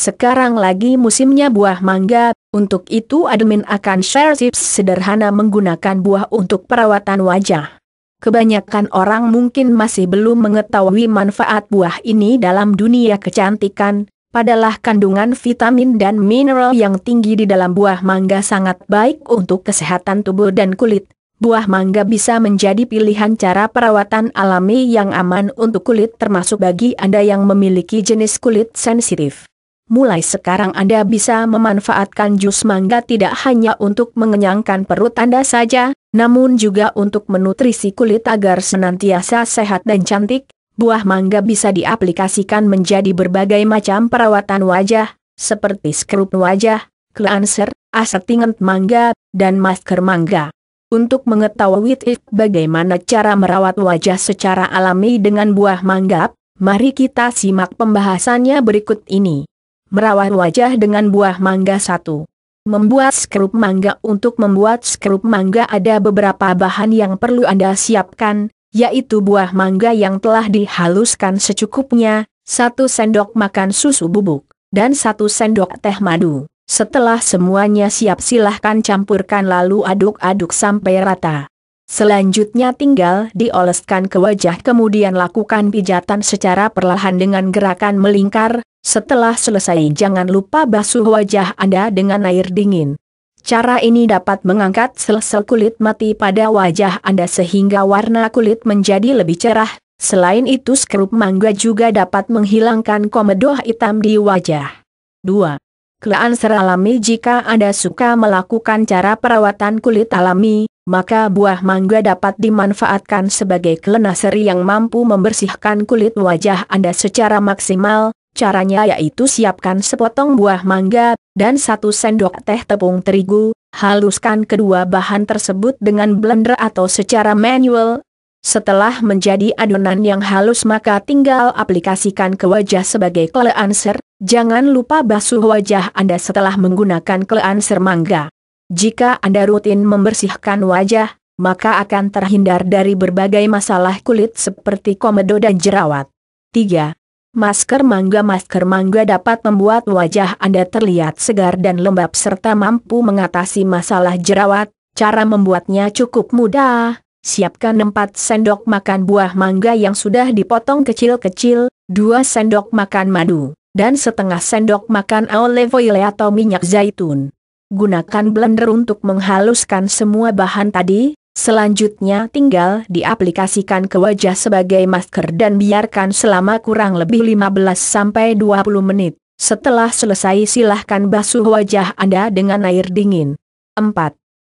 Sekarang lagi musimnya buah mangga, untuk itu admin akan share tips sederhana menggunakan buah untuk perawatan wajah. Kebanyakan orang mungkin masih belum mengetahui manfaat buah ini dalam dunia kecantikan, Padahal kandungan vitamin dan mineral yang tinggi di dalam buah mangga sangat baik untuk kesehatan tubuh dan kulit. Buah mangga bisa menjadi pilihan cara perawatan alami yang aman untuk kulit termasuk bagi Anda yang memiliki jenis kulit sensitif mulai sekarang Anda bisa memanfaatkan jus mangga tidak hanya untuk mengenyangkan perut Anda saja, namun juga untuk menutrisi kulit agar senantiasa sehat dan cantik. Buah mangga bisa diaplikasikan menjadi berbagai macam perawatan wajah, seperti scrub wajah, cleanser, asetinget mangga, dan masker mangga. Untuk mengetahui bagaimana cara merawat wajah secara alami dengan buah mangga, mari kita simak pembahasannya berikut ini merawat wajah dengan buah mangga satu. Membuat skrup mangga Untuk membuat skrup mangga ada beberapa bahan yang perlu Anda siapkan, yaitu buah mangga yang telah dihaluskan secukupnya, satu sendok makan susu bubuk, dan satu sendok teh madu. Setelah semuanya siap silahkan campurkan lalu aduk-aduk sampai rata. Selanjutnya tinggal dioleskan ke wajah kemudian lakukan pijatan secara perlahan dengan gerakan melingkar, setelah selesai jangan lupa basuh wajah Anda dengan air dingin. Cara ini dapat mengangkat sel-sel kulit mati pada wajah Anda sehingga warna kulit menjadi lebih cerah. Selain itu skrup mangga juga dapat menghilangkan komedo hitam di wajah. 2. Kelaan seralami jika Anda suka melakukan cara perawatan kulit alami, maka buah mangga dapat dimanfaatkan sebagai kelenaseri yang mampu membersihkan kulit wajah Anda secara maksimal. Caranya yaitu siapkan sepotong buah mangga dan satu sendok teh tepung terigu, haluskan kedua bahan tersebut dengan blender atau secara manual. Setelah menjadi adonan yang halus maka tinggal aplikasikan ke wajah sebagai cleanser, jangan lupa basuh wajah Anda setelah menggunakan cleanser mangga. Jika Anda rutin membersihkan wajah, maka akan terhindar dari berbagai masalah kulit seperti komedo dan jerawat. 3. Masker mangga Masker mangga dapat membuat wajah Anda terlihat segar dan lembab serta mampu mengatasi masalah jerawat. Cara membuatnya cukup mudah. Siapkan 4 sendok makan buah mangga yang sudah dipotong kecil-kecil, 2 sendok makan madu, dan setengah sendok makan olive oil atau minyak zaitun. Gunakan blender untuk menghaluskan semua bahan tadi, selanjutnya tinggal diaplikasikan ke wajah sebagai masker dan biarkan selama kurang lebih 15-20 menit. Setelah selesai silahkan basuh wajah Anda dengan air dingin. 4.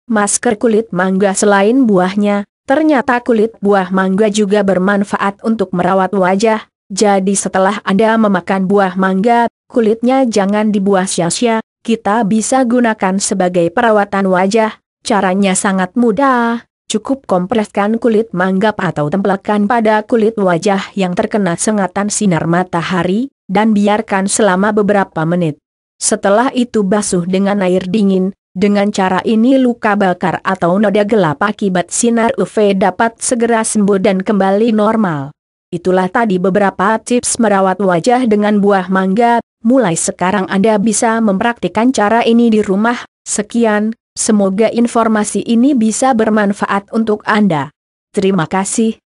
Masker kulit mangga selain buahnya, ternyata kulit buah mangga juga bermanfaat untuk merawat wajah, jadi setelah Anda memakan buah mangga, kulitnya jangan dibuah sia-sia, kita bisa gunakan sebagai perawatan wajah, caranya sangat mudah, cukup kompreskan kulit manggap atau tempelkan pada kulit wajah yang terkena sengatan sinar matahari, dan biarkan selama beberapa menit. Setelah itu basuh dengan air dingin, dengan cara ini luka bakar atau noda gelap akibat sinar UV dapat segera sembuh dan kembali normal. Itulah tadi beberapa tips merawat wajah dengan buah mangga, mulai sekarang Anda bisa mempraktikkan cara ini di rumah, sekian, semoga informasi ini bisa bermanfaat untuk Anda. Terima kasih,